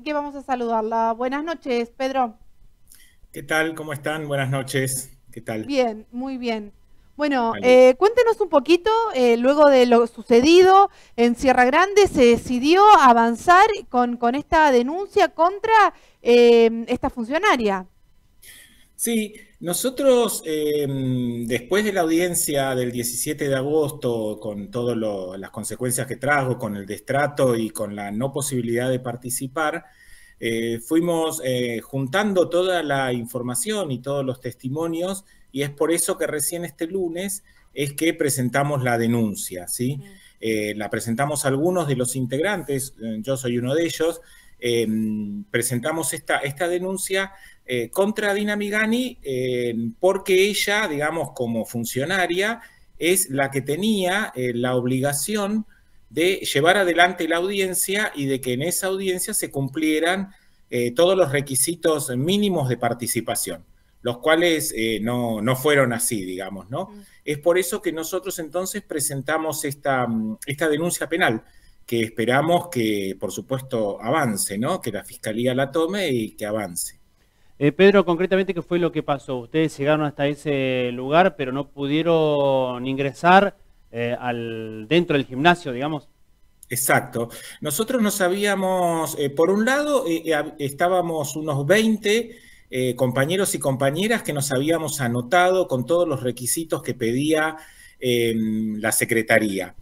así que vamos a saludarla. Buenas noches, Pedro. ¿Qué tal? ¿Cómo están? Buenas noches. ¿Qué tal? Bien, muy bien. Bueno, eh, cuéntenos un poquito, eh, luego de lo sucedido en Sierra Grande, se decidió avanzar con, esta denuncia contra eh, esta funcionaria. Sí, nosotros em, después de la audiencia del 17 de agosto, con todas las consecuencias que trajo, con el destrato y con la no posibilidad de participar, eh, fuimos eh, juntando toda la información y todos los testimonios y es por eso que recién este lunes es que presentamos la denuncia, ¿sí? Eh, la presentamos algunos de los integrantes, yo soy uno de ellos, em, presentamos esta, esta denuncia eh, contra Dina Migani eh, porque ella, digamos, como funcionaria, es la que tenía eh, la obligación de llevar adelante la audiencia y de que en esa audiencia se cumplieran todos los requisitos mínimos de participación, los cuales no, fueron así, digamos, ¿no? Mm. Es por eso que nosotros entonces presentamos esta, mm, esta denuncia penal, que esperamos que, por supuesto, avance, ¿no? Que la Fiscalía la tome y que avance. Eh, Pedro, concretamente, ¿qué fue lo que pasó? Ustedes llegaron hasta ese lugar, pero no pudieron ingresar eh, al, dentro del gimnasio, digamos. Exacto. Nosotros nos sabíamos, eh, por un lado, estábamos unos 20 compañeros y compañeras que nos habíamos anotado con todos los requisitos que pedía em, la Secretaría.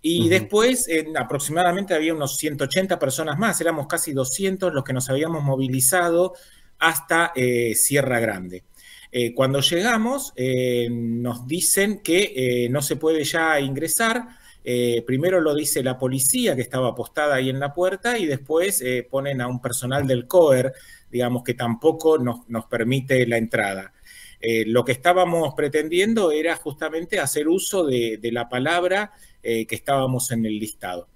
Y después, aproximadamente había unos 180 personas más, éramos casi 200 los que nos habíamos movilizado hasta eh, Sierra Grande. Eh, cuando llegamos eh, nos dicen que no se puede ya ingresar. primero lo dice la policía que estaba apostada ahí en la puerta y después ponen a un personal del COER, digamos que tampoco nos, permite la entrada. lo que estábamos pretendiendo era justamente hacer uso de la palabra que estábamos en el listado.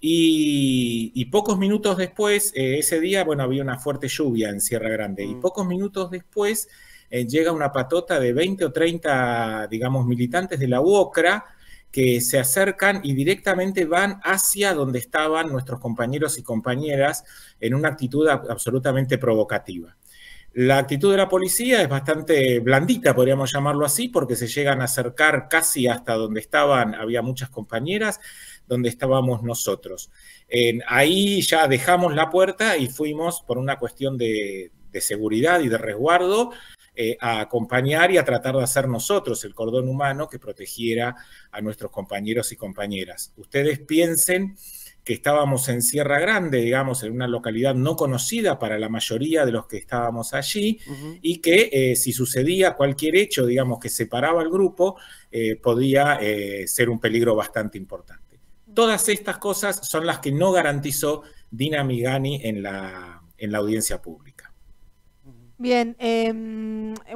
Y, pocos minutos después, eh, ese día, bueno, había una fuerte lluvia en Sierra Grande, y mm. pocos minutos después eh, llega una patota de 20 o 30, digamos, militantes de la UOCRA que se acercan y directamente van hacia donde estaban nuestros compañeros y compañeras en una actitud absolutamente provocativa. La actitud de la policía es bastante blandita, podríamos llamarlo así, porque se llegan a acercar casi hasta donde estaban, había muchas compañeras, donde estábamos nosotros. ahí ya dejamos la puerta y fuimos por una cuestión de, seguridad y de resguardo eh, a acompañar y a tratar de hacer nosotros el cordón humano que protegiera a nuestros compañeros y compañeras. Ustedes piensen que estábamos en Sierra Grande, digamos, en una localidad no conocida para la mayoría de los que estábamos allí, y que eh, si sucedía cualquier hecho, digamos, que separaba al grupo, eh, podía eh, ser un peligro bastante importante. Todas estas cosas son las que no garantizó Dina Migani la, en la audiencia pública. Bien, eh,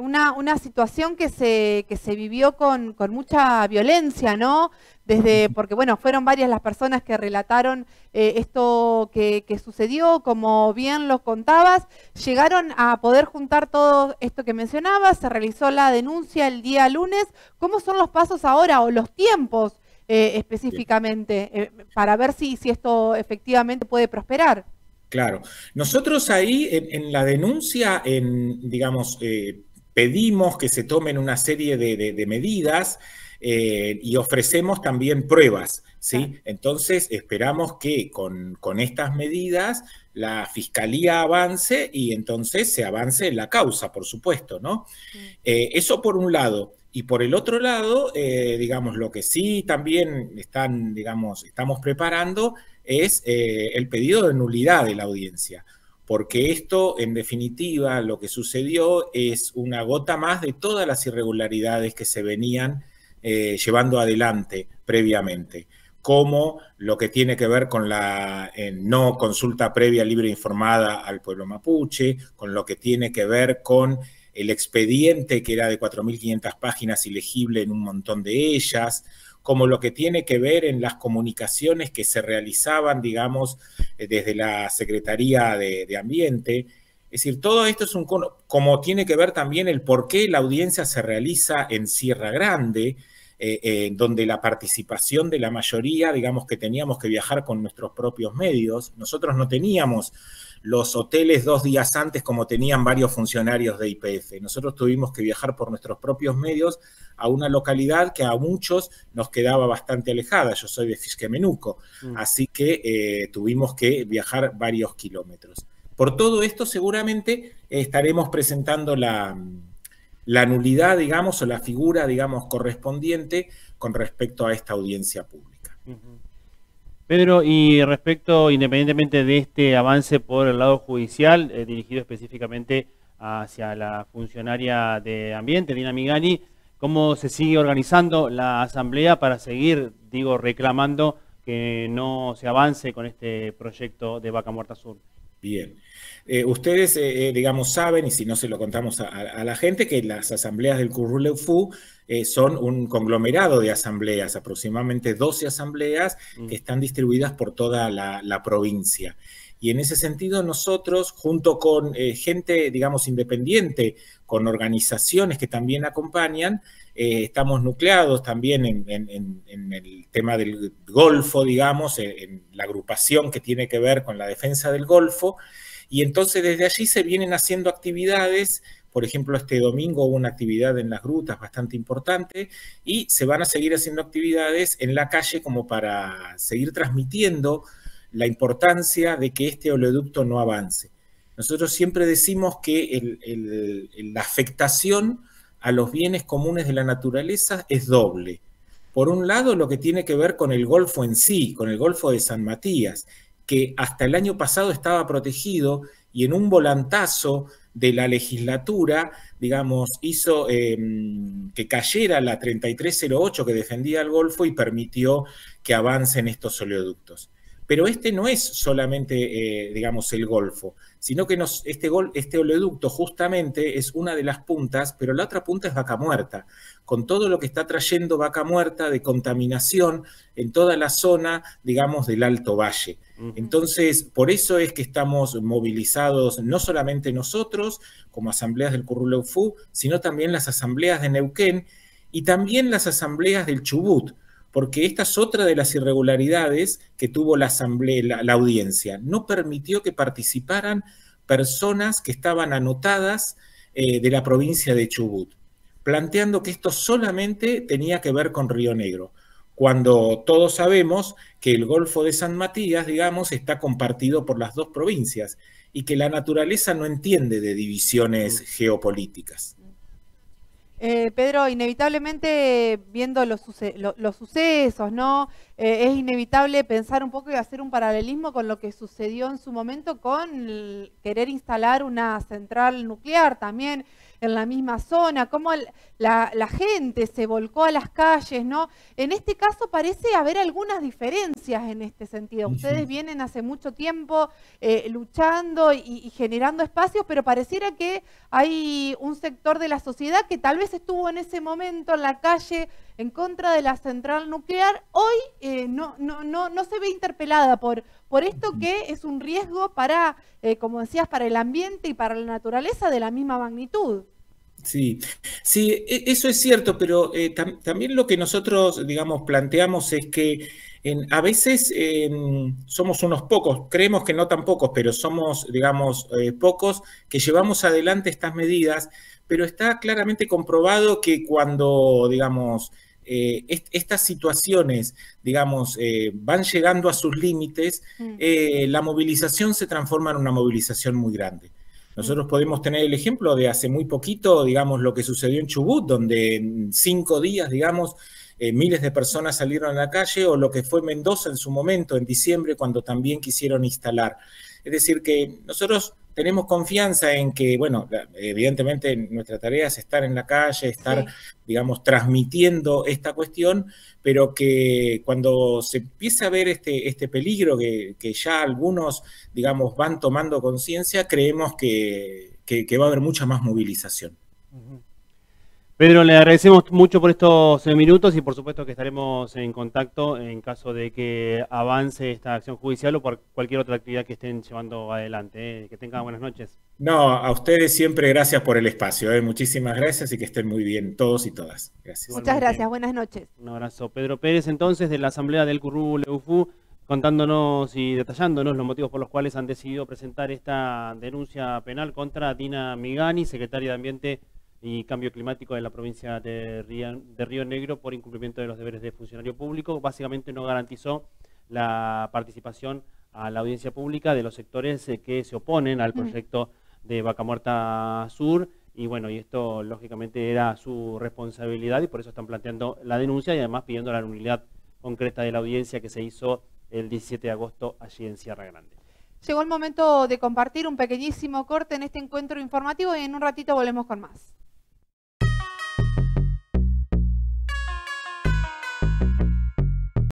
una, situación que se, que se vivió con, con, mucha violencia, ¿no? Desde, porque bueno, fueron varias las personas que relataron eh, esto que, sucedió, como bien los contabas, llegaron a poder juntar todo esto que mencionabas, se realizó la denuncia el día lunes. ¿Cómo son los pasos ahora o los tiempos eh, específicamente eh, para ver si, si esto efectivamente puede prosperar? Claro. Nosotros ahí en, la denuncia, en, digamos, eh, pedimos que se tomen una serie de, medidas eh, y ofrecemos también pruebas. ¿sí? Entonces esperamos que con, estas medidas la fiscalía avance y entonces se avance en la causa, por supuesto, ¿no? Mm. Eh, eso por un lado. Y por el otro lado, digamos, lo que sí también están, digamos, estamos preparando es eh, el pedido de nulidad de la audiencia, porque esto, en definitiva, lo que sucedió es una gota más de todas las irregularidades que se venían eh, llevando adelante previamente como lo que tiene que ver con la no consulta previa libre e informada al pueblo mapuche, con lo que tiene que ver con el expediente que era de 4.500 páginas ilegible en un montón de ellas, como lo que tiene que ver en las comunicaciones que se realizaban, digamos, eh, desde la Secretaría de, Ambiente. Es decir, todo esto es un como tiene que ver también el por qué la audiencia se realiza en Sierra Grande, eh, eh, donde la participación de la mayoría, digamos que teníamos que viajar con nuestros propios medios, nosotros no teníamos los hoteles dos días antes como tenían varios funcionarios de IPF. Nosotros tuvimos que viajar por nuestros propios medios a una localidad que a muchos nos quedaba bastante alejada. Yo soy de Fisquemenuco, Menuco, mm. así que eh, tuvimos que viajar varios kilómetros. Por todo esto seguramente estaremos presentando la, nulidad, digamos, o la figura, digamos, correspondiente con respecto a esta audiencia pública. Pedro, y respecto, independientemente de este avance por el lado judicial, eh, dirigido específicamente hacia la funcionaria de Ambiente, Dina Migani, ¿cómo se sigue organizando la asamblea para seguir, digo, reclamando que no se avance con este proyecto de Vaca Muerta Sur? Bien. Eh, ustedes, eh, eh, digamos, saben, y si no se lo contamos a, la gente, que las asambleas del Curruleufu son un conglomerado de asambleas, aproximadamente 12 asambleas mm. que están distribuidas por toda la, provincia. Y en ese sentido, nosotros, junto con gente, digamos, independiente, con organizaciones que también acompañan, eh, estamos nucleados también en, el tema del Golfo, digamos, en, la agrupación que tiene que ver con la defensa del Golfo, y entonces desde allí se vienen haciendo actividades por ejemplo, este domingo hubo una actividad en las grutas bastante importante y se van a seguir haciendo actividades en la calle como para seguir transmitiendo la importancia de que este oleoducto no avance. Nosotros siempre decimos que la afectación a los bienes comunes de la naturaleza es doble. Por un lado, lo que tiene que ver con el Golfo en sí, con el Golfo de San Matías, que hasta el año pasado estaba protegido y en un volantazo de la legislatura, digamos, hizo em, que cayera la 3308 que defendía el Golfo y permitió que avancen estos oleoductos. Pero este no es solamente, eh, digamos, el Golfo, sino que este, este oleoducto justamente es una de las puntas, pero la otra punta es vaca muerta, con todo lo que está trayendo vaca muerta de contaminación en toda la zona, digamos, del Alto Valle. Entonces, por eso es que estamos movilizados no solamente nosotros como asambleas del Curruleufú, sino también las asambleas de Neuquén y también las asambleas del Chubut porque esta es otra de las irregularidades que tuvo la asamblea, la, audiencia. No permitió que participaran personas que estaban anotadas eh, de la provincia de Chubut, planteando que esto solamente tenía que ver con Río Negro, cuando todos sabemos que el Golfo de San Matías, digamos, está compartido por las dos provincias y que la naturaleza no entiende de divisiones geopolíticas. Eh, Pedro, inevitablemente viendo los, los sucesos, ¿no? Eh, es inevitable pensar un poco y hacer un paralelismo con lo que sucedió en su momento con querer instalar una central nuclear también en la misma zona, cómo la, gente se volcó a las calles, ¿no? En este caso parece haber algunas diferencias en este sentido. Ustedes vienen hace mucho tiempo eh, luchando y, generando espacios, pero pareciera que hay un sector de la sociedad que tal vez estuvo en ese momento en la calle en contra de la central nuclear, hoy eh, no, no, no, no, se ve interpelada por, por esto que es un riesgo para, eh, como decías, para el ambiente y para la naturaleza de la misma magnitud. Sí, sí, e, eso es cierto, pero eh, también lo que nosotros, digamos, planteamos es que a veces em, somos unos pocos, creemos que no tan pocos, pero somos, digamos, pocos que llevamos adelante estas medidas pero está claramente comprobado que cuando, digamos, eh, estas situaciones, digamos, eh, van llegando a sus límites, mm. eh, la movilización se transforma en una movilización muy grande. Nosotros podemos tener el ejemplo de hace muy poquito, digamos, lo que sucedió en Chubut, donde en cinco días, digamos, miles de personas salieron a la calle, o lo que fue Mendoza en su momento, en diciembre, cuando también quisieron instalar. Es decir, que nosotros tenemos confianza en que, bueno, evidentemente nuestra tarea es estar en la calle, estar, digamos, transmitiendo esta cuestión, pero que cuando se empiece a ver este, este peligro que, ya algunos, digamos, van tomando conciencia, creemos que, va a haber mucha más movilización. Pedro, le agradecemos mucho por estos minutos y por supuesto que estaremos en contacto en caso de que avance esta acción judicial o por cualquier otra actividad que estén llevando adelante. ¿eh? Que tengan buenas noches. No, a ustedes siempre gracias por el espacio. ¿eh? Muchísimas gracias y que estén muy bien todos y todas. Muchas gracias, buenas noches. Un abrazo. Pedro Pérez, entonces, de la Asamblea del Currú Leufú, contándonos y detallándonos los motivos por los cuales han decidido presentar esta denuncia penal contra Dina Migani, secretaria de Ambiente y Cambio Climático de la provincia de Río, Negro por incumplimiento de los deberes de funcionario público. Básicamente no garantizó la participación a la audiencia pública de los sectores eh, que se oponen al proyecto de Vaca Muerta Sur. Y bueno, y esto lógicamente era su responsabilidad y por eso están planteando la denuncia y además pidiendo la nulidad concreta de la audiencia que se hizo el 17 de agosto allí en Sierra Grande. Llegó el momento de compartir un pequeñísimo corte en este encuentro informativo y en un ratito volvemos con más.